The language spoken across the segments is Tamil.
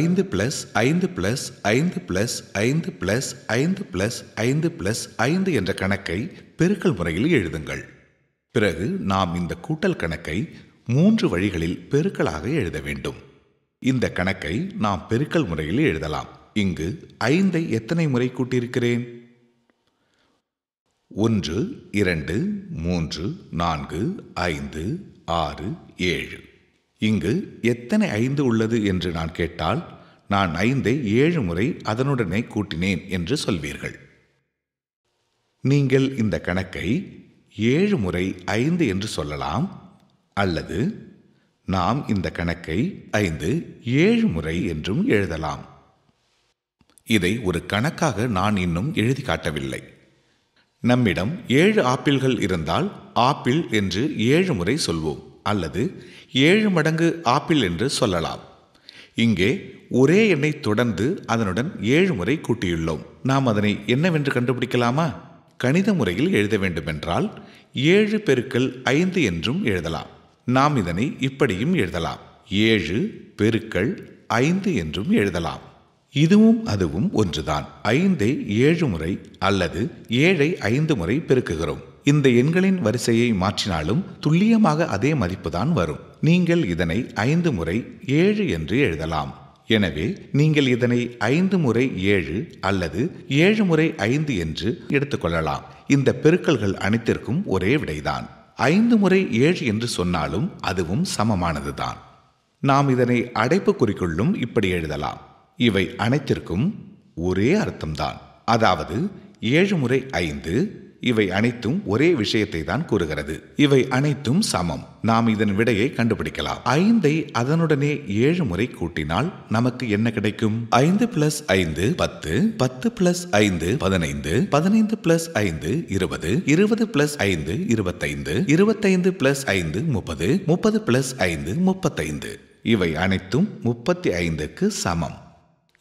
ஐந்து பிளஸ் ஐந்து பிளஸ் ஐந்து பிளஸ் ஐந்து பிளஸ் ஐந்து பிளஸ் ஐந்து பிளஸ் ஐந்து என்ற கணக்கை பெருக்கல் முறையில் எழுதுங்கள் பிறகு நாம் இந்த கூட்டல் கணக்கை மூன்று வழிகளில் பெருக்கலாக எழுத வேண்டும் இந்த கணக்கை நாம் பெருக்கல் முறையில் எழுதலாம் இங்கு ஐந்தை எத்தனை முறை கூட்டியிருக்கிறேன் ஒன்று இரண்டு மூன்று நான்கு ஐந்து ஆறு ஏழு இங்கு எத்தனை ஐந்து உள்ளது என்று நான் கேட்டால் நான் ஐந்தை ஏழு முறை அதனுடனே கூட்டினேன் என்று சொல்வீர்கள் நீங்கள் இந்த கணக்கை ஏழு முறை ஐந்து என்று சொல்லலாம் அல்லது நாம் இந்த கணக்கை ஐந்து ஏழு முறை என்றும் எழுதலாம் இதை ஒரு கணக்காக நான் இன்னும் எழுதி காட்டவில்லை நம்மிடம் ஏழு ஆப்பிள்கள் இருந்தால் ஆப்பிள் என்று ஏழு முறை சொல்வோம் அல்லது ஏழு மடங்கு ஆப்பிள் என்று சொல்லலாம் இங்கே ஒரே எண்ணை தொடர்ந்து அதனுடன் ஏழு முறை கூட்டியுள்ளோம் நாம் அதனை என்னவென்று கண்டுபிடிக்கலாமா கணித முறையில் எழுத வேண்டுமென்றால் ஏழு பெருக்கள் ஐந்து என்றும் எழுதலாம் நாம் இதனை இப்படியும் எழுதலாம் ஏழு பெருக்கள் ஐந்து என்றும் எழுதலாம் இதுவும் அதுவும் ஒன்றுதான் ஐந்தை ஏழு முறை அல்லது ஏழை ஐந்து முறை பெருக்குகிறோம் இந்த எண்களின் வரிசையை மாற்றினாலும் துல்லியமாக அதே மதிப்புதான் வரும் நீங்கள் இதனை ஐந்து முறை ஏழு என்று எழுதலாம் எனவே நீங்கள் இதனை ஐந்து முறை ஏழு அல்லது ஏழு முறை ஐந்து என்று எடுத்துக்கொள்ளலாம் இந்த பெருக்கல்கள் அனைத்திற்கும் ஒரே விடைதான் ஐந்து முறை ஏழு என்று சொன்னாலும் அதுவும் சமமானதுதான் நாம் இதனை அடைப்பு குறிக்குள்ளும் இப்படி எழுதலாம் இவை அனைத்திற்கும் ஒரே அர்த்தம்தான் அதாவது ஏழு முறை ஐந்து இவை அனைத்தும் ஒரே விஷயத்தை தான் கூறுகிறது இவை அனைத்தும் சமம் நாம் இதன் விடையை கண்டுபிடிக்கலாம் ஐந்தை அதனுடனே ஏழு முறை கூட்டினால் நமக்கு என்ன கிடைக்கும் ஐந்து பிளஸ் ஐந்து பத்து பத்து பிளஸ் ஐந்து பதினைந்து பதினைந்து பிளஸ் ஐந்து இருபது இருபது பிளஸ் ஐந்து இருபத்தைந்து இருபத்தைந்து பிளஸ் ஐந்து முப்பது முப்பது பிளஸ் ஐந்து முப்பத்தைந்து இவை அனைத்தும் முப்பத்தி ஐந்துக்கு சமம்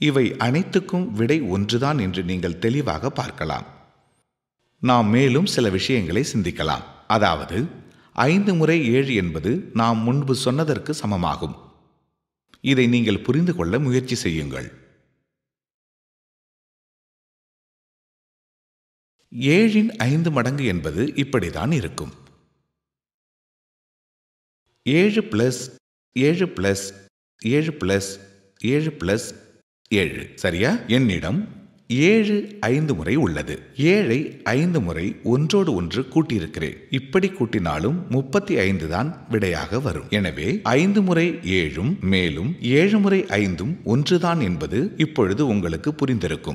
இவை அனைத்துக்கும் விடை ஒன்றுதான் என்று நீங்கள் தெளிவாக பார்க்கலாம் நாம் மேலும் சில விஷயங்களை சிந்திக்கலாம் அதாவது ஐந்து முறை ஏழு என்பது நாம் முன்பு சொன்னதற்கு சமமாகும் இதை நீங்கள் புரிந்து கொள்ள முயற்சி செய்யுங்கள் ஏழின் ஐந்து மடங்கு என்பது இப்படிதான் இருக்கும் ஏழு பிளஸ் ஏழு பிளஸ் ஏழு பிளஸ் ஏழு பிளஸ் ஏழு சரியா என்னிடம் ஏழு ஐந்து முறை உள்ளது ஏழை ஐந்து முறை ஒன்றோடு ஒன்று கூட்டியிருக்கிறேன் இப்படி கூட்டினாலும் முப்பத்தி ஐந்து தான் விடையாக வரும் எனவே ஐந்து முறை ஏழும் மேலும் ஏழு முறை ஐந்தும் ஒன்றுதான் என்பது இப்பொழுது உங்களுக்கு புரிந்திருக்கும்